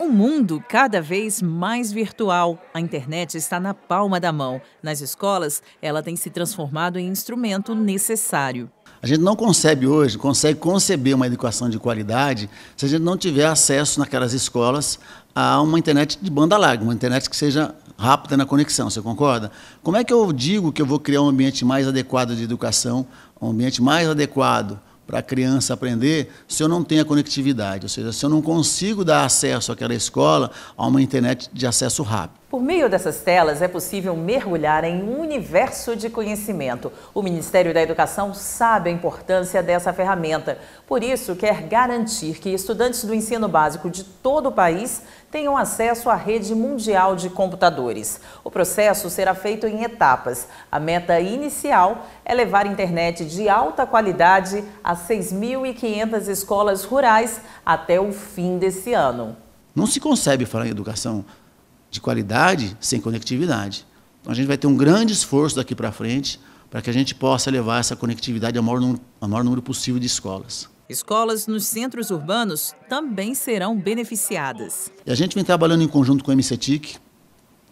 Um mundo cada vez mais virtual. A internet está na palma da mão. Nas escolas, ela tem se transformado em instrumento necessário. A gente não concebe hoje, consegue conceber uma educação de qualidade se a gente não tiver acesso naquelas escolas a uma internet de banda larga, uma internet que seja rápida na conexão, você concorda? Como é que eu digo que eu vou criar um ambiente mais adequado de educação, um ambiente mais adequado para a criança aprender se eu não tenho a conectividade, ou seja, se eu não consigo dar acesso àquela escola a uma internet de acesso rápido. Por meio dessas telas é possível mergulhar em um universo de conhecimento. O Ministério da Educação sabe a importância dessa ferramenta, por isso quer garantir que estudantes do ensino básico de todo o país tenham acesso à rede mundial de computadores. O processo será feito em etapas. A meta inicial é levar internet de alta qualidade a 6.500 escolas rurais até o fim desse ano. Não se concebe falar em educação de qualidade sem conectividade. Então, a gente vai ter um grande esforço daqui para frente para que a gente possa levar essa conectividade ao maior, número, ao maior número possível de escolas. Escolas nos centros urbanos também serão beneficiadas. E a gente vem trabalhando em conjunto com a MCTIC,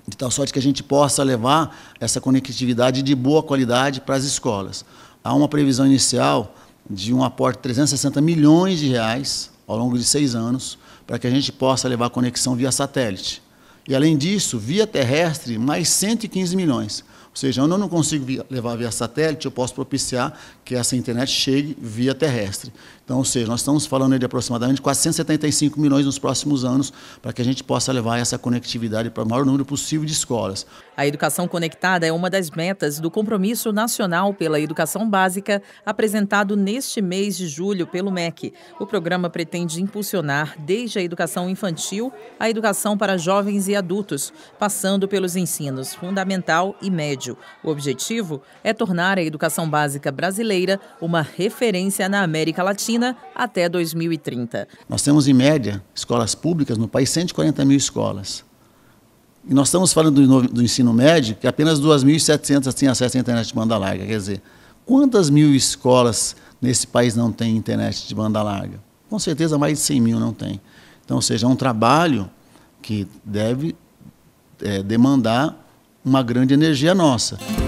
de tal sorte que a gente possa levar essa conectividade de boa qualidade para as escolas. Há uma previsão inicial de um aporte de 360 milhões de reais ao longo de seis anos para que a gente possa levar conexão via satélite. E, além disso, via terrestre, mais 115 milhões. Ou seja, eu não consigo via, levar via satélite, eu posso propiciar que essa internet chegue via terrestre. Então, ou seja, nós estamos falando de aproximadamente 475 milhões nos próximos anos para que a gente possa levar essa conectividade para o maior número possível de escolas. A educação conectada é uma das metas do Compromisso Nacional pela Educação Básica, apresentado neste mês de julho pelo MEC. O programa pretende impulsionar, desde a educação infantil, a educação para jovens e e adultos, passando pelos ensinos fundamental e médio. O objetivo é tornar a educação básica brasileira uma referência na América Latina até 2030. Nós temos, em média, escolas públicas no país, 140 mil escolas. E nós estamos falando do, do ensino médio, que apenas 2.700 têm acesso à internet de banda larga. Quer dizer, quantas mil escolas nesse país não têm internet de banda larga? Com certeza mais de 100 mil não tem. Então, ou seja, é um trabalho que deve é, demandar uma grande energia nossa.